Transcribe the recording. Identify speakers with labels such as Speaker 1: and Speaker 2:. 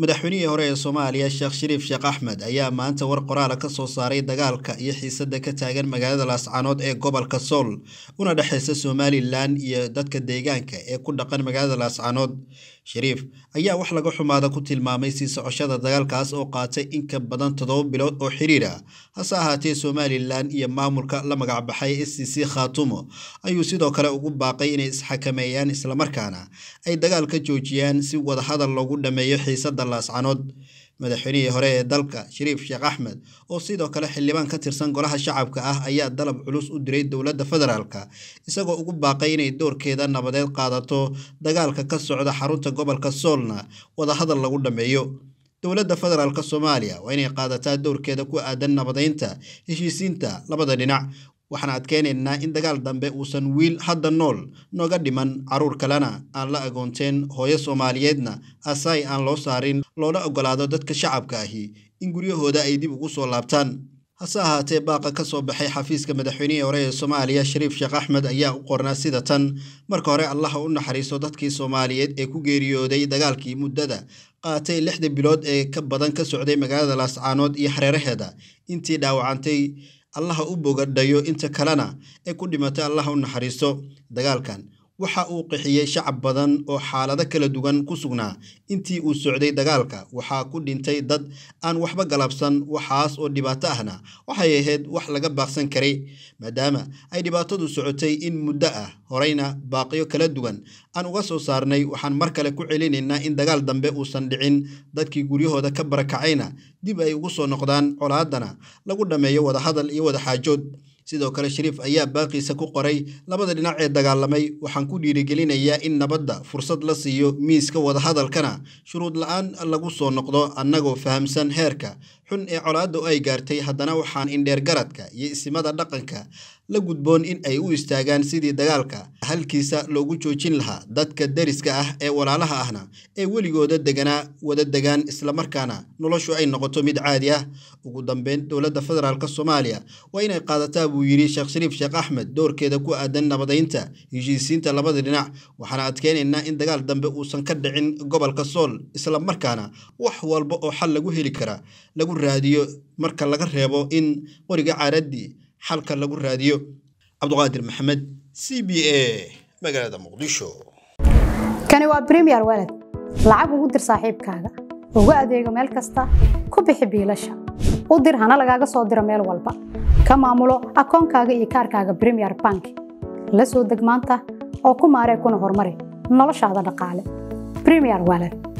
Speaker 1: madaxweynihii hore ee soomaaliya sheekh shariif sheekh axmed ayaa maanta war qoraala ka soo saaray dagaalka iyo xiisada ka taagan magaalada laascaanood ee gobolka sool una dhexeysa somalilan iyo dadka deegaanka ee ku dhaqan magaalada laascaanood shariif ayaa wax laga xumaada ku tilmaamay sii socoshada dagaalkaas oo qaatay in ka badan todoba bilood oo xiriir ah hase ahaatee somalilan iyo maamulka la magacbaxay s c c khaatumo ayuu sidoo kale ugu baaqay inay isxakameeyaan islamarkaana ay dagaalka joojiyaan si wadahadal loogu dhameeyo xiis saddex laascanood madaxweynihii hore ee dalka shariif sheekh axmed oo sidoo kale xildhibaan ka tirsan golaha shacabka ah ayaa dalab culus u diray dowladda federaalka isagoo ugu baaqay inay doorkeeda nabadeed qaadato dagaalka ka socda xarunta gobolka soolna wadahadal lagu dhammeeyo dowladda federaalk soomaaliya waa inay qaadataa doorkeeda ku aadan nabadaynta heshiisiinta labada dhinac waxaan adkaynaynaa in dagaal dambe uusan wiil hadda nool nooga dhiman caruur kalena aan la agoonteen hooyo soomaaliyeedna asaay aan loo saarin loona oggolaado dadka shacabka ahi in guryahooda ay dib ugu soo laabtaan hase ahaatee baaqa ka soo baxay xafiiska madaxweynihii hore ee soomaaliya shariif sheekh axmed ayaa u qornaa sida tan marka hore allaha u naxariiso dadkii soomaaliyeed ee ku geeriyooday dagaalkii muddada qaatay lixda bilood ee ka badan ka socday magaalada laascaanood iyo hareeraheeda intii dhaawacantay allaha u bogadhayo inta kalena ee ku dhimatay allaha u naxariiso dagaalkan waxa uu qixiyey shacab badan oo xaalado kala dugan ku sugnaa intii uu socday dagaalka waxaa ku dhintay dad aan waxba galabsan waxaas oo dhibaato ahna waxay ahayd wax laga baaqsan karay maadaama ay dhibaatadu socotay in muddo ah horeyna baaqyo kala duwan aan uga soo saarnay waxaan mar kale ku celinaynaa in dagaal dambe uusan dhicin dadkii guryahooda ka barakacayna dib ay ugu soo noqdaan colaadana lagu dhammeeyo wadahadal iyo wadaxaajood sidoo kale shariif ayaa baaqiisa ku qoray labada dhinac ee dagaalamay waxaan ku dhiirigelinayaa in nabadda fursad la siiyo miiska wadahadalkana shuruud la lagu soo noqdo annagoo fahamsan heerka xun ee colaadda ay gaartay haddana waxaan indheer garadka iyo isimada dhaqanka la gudboon in ay u istaagaan sidii dagaalka halkiisa loogu joojin lahaa dadka deriska ah ee walaalaha ahna ee weligooda deganaa wada degaan islamarkaana noloshu ay noqoto mid caadi ah ugu dambeyn dowladda federaalk soomaaliya waa inay qaadataa buu yidhi sheekh shariif sheekh axmed doorkeeda ku aadan nabadaynta heshiisiinta labada dhinac waxaana adkeynaynaa in dagaal dambe uusan ka dhicin gobolka sool islamarkaana wax walba oo xal lagu heli kara lagu lagu raadiyo marka laga reebo in qoriga caaradii xalka lagu raadiyo cabdiqaadir maxamed c b a magaalada muqdisho
Speaker 2: kani waa premier walad lacag ugu dir saaxiibkaaga uga adeego meel kasta ku bixi biilasha u dir hana lagaaga soo diro meel walba ka maamulo akoonkaaga iyo kaarkaaga premier bank la soo deg maanta oo ku maaree kuna horumari noloshaada dhaqaale bremier walad